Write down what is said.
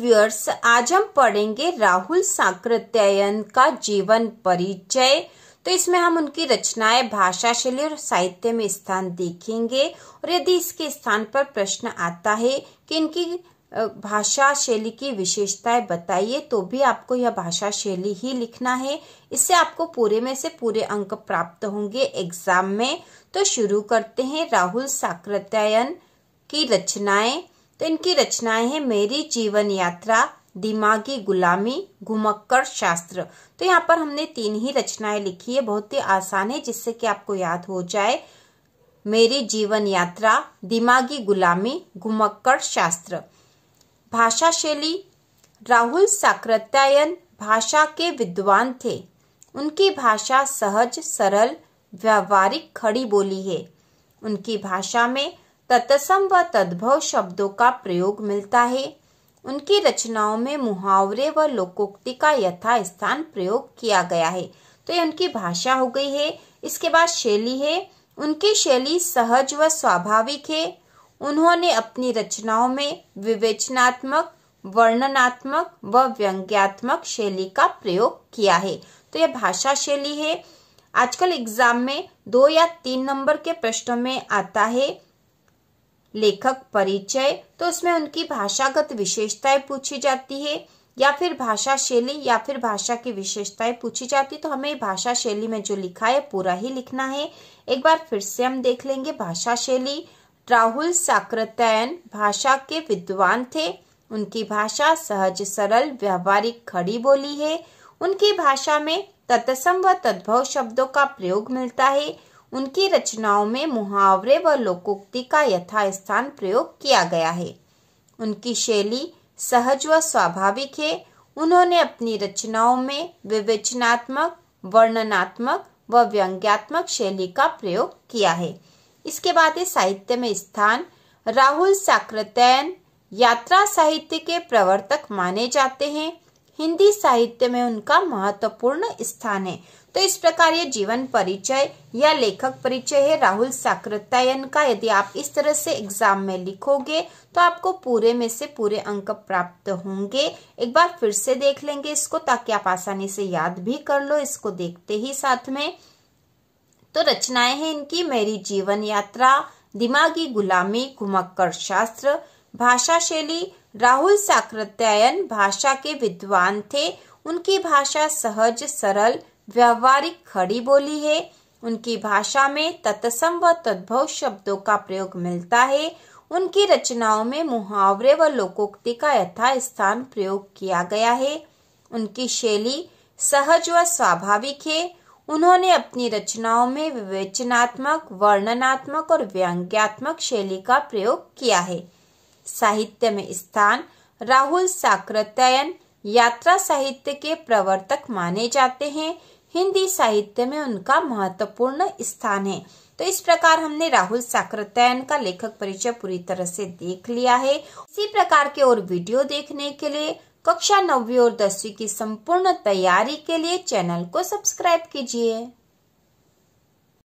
viewers आज हम पढ़ेंगे राहुल सांकृत्यायन का जीवन परिचय तो इसमें हम उनकी रचनाएं भाषा शैली और साहित्य में स्थान देखेंगे और यदि इसके स्थान पर प्रश्न आता है कि इनकी भाषा शैली की विशेषताएं बताइए तो भी आपको यह भाषा शैली ही लिखना है इससे आपको पूरे में से पूरे अंक प्राप्त होंगे एग्जाम में तो शुरू करते हैं राहुल साकृत्यायन की रचनाएं तो इनकी रचनाएं हैं मेरी जीवन यात्रा दिमागी गुलामी घुमक्कर शास्त्र तो यहाँ पर हमने तीन ही रचनाएं लिखी है बहुत ही आसान है जिससे कि आपको याद हो जाए मेरी जीवन यात्रा दिमागी गुलामी घुमक्कर शास्त्र भाषा शैली राहुल साक्रत्यायन भाषा के विद्वान थे उनकी भाषा सहज सरल व्यावहारिक खड़ी बोली है उनकी भाषा में तत्सम व तद्भव शब्दों का प्रयोग मिलता है उनकी रचनाओं में मुहावरे व लोकोक्ति का यथा स्थान प्रयोग किया गया है तो ये उनकी भाषा हो गई है इसके बाद शैली है उनकी शैली सहज व स्वाभाविक है उन्होंने अपनी रचनाओं में विवेचनात्मक वर्णनात्मक व व्यंग्यात्मक शैली का प्रयोग किया है तो यह भाषा शैली है आजकल एग्जाम में दो या तीन नंबर के प्रश्नों में आता है लेखक परिचय तो उसमें उनकी भाषागत विशेषताएं पूछी जाती है या फिर भाषा शैली या फिर भाषा की विशेषताएं पूछी जाती तो हमें भाषा शैली में जो लिखा है पूरा ही लिखना है एक बार फिर से हम देख लेंगे भाषा शैली राहुल साक्रतयन भाषा के विद्वान थे उनकी भाषा सहज सरल व्यवहारिक खड़ी बोली है उनकी भाषा में तत्सम व तद्भव शब्दों का प्रयोग मिलता है उनकी रचनाओं में मुहावरे व लोकोक्ति का यथास्थान प्रयोग किया गया है उनकी शैली सहज व स्वाभाविक है उन्होंने अपनी रचनाओं में विवेचनात्मक वर्णनात्मक व व्यंग्यात्मक शैली का प्रयोग किया है इसके बाद है साहित्य में स्थान राहुल साक्रतन यात्रा साहित्य के प्रवर्तक माने जाते हैं हिंदी साहित्य में उनका महत्वपूर्ण स्थान है तो इस प्रकार ये जीवन परिचय या लेखक परिचय है राहुल साकृतायन का यदि आप इस तरह से एग्जाम में लिखोगे तो आपको पूरे में से पूरे अंक प्राप्त होंगे एक बार फिर से देख लेंगे इसको ताकि आप आसानी से याद भी कर लो इसको देखते ही साथ में तो रचनाएं हैं इनकी मेरी जीवन यात्रा दिमागी गुलामी घुमक्कर शास्त्र भाषा शैली राहुल साकृत्यायन भाषा के विद्वान थे उनकी भाषा सहज सरल व्यवहारिक खड़ी बोली है उनकी भाषा में तत्सम व तद्भव शब्दों का प्रयोग मिलता है उनकी रचनाओं में मुहावरे व लोकोक्ति का यथा स्थान प्रयोग किया गया है उनकी शैली सहज व स्वाभाविक है उन्होंने अपनी रचनाओं में विवेचनात्मक वर्णनात्मक और व्यंग्यात्मक शैली का प्रयोग किया है साहित्य में स्थान राहुल साकृतयन यात्रा साहित्य के प्रवर्तक माने जाते हैं हिंदी साहित्य में उनका महत्वपूर्ण स्थान है तो इस प्रकार हमने राहुल साकृतयन का लेखक परिचय पूरी तरह से देख लिया है इसी प्रकार के और वीडियो देखने के लिए कक्षा नौवीं और दसवीं की संपूर्ण तैयारी के लिए चैनल को सब्सक्राइब कीजिए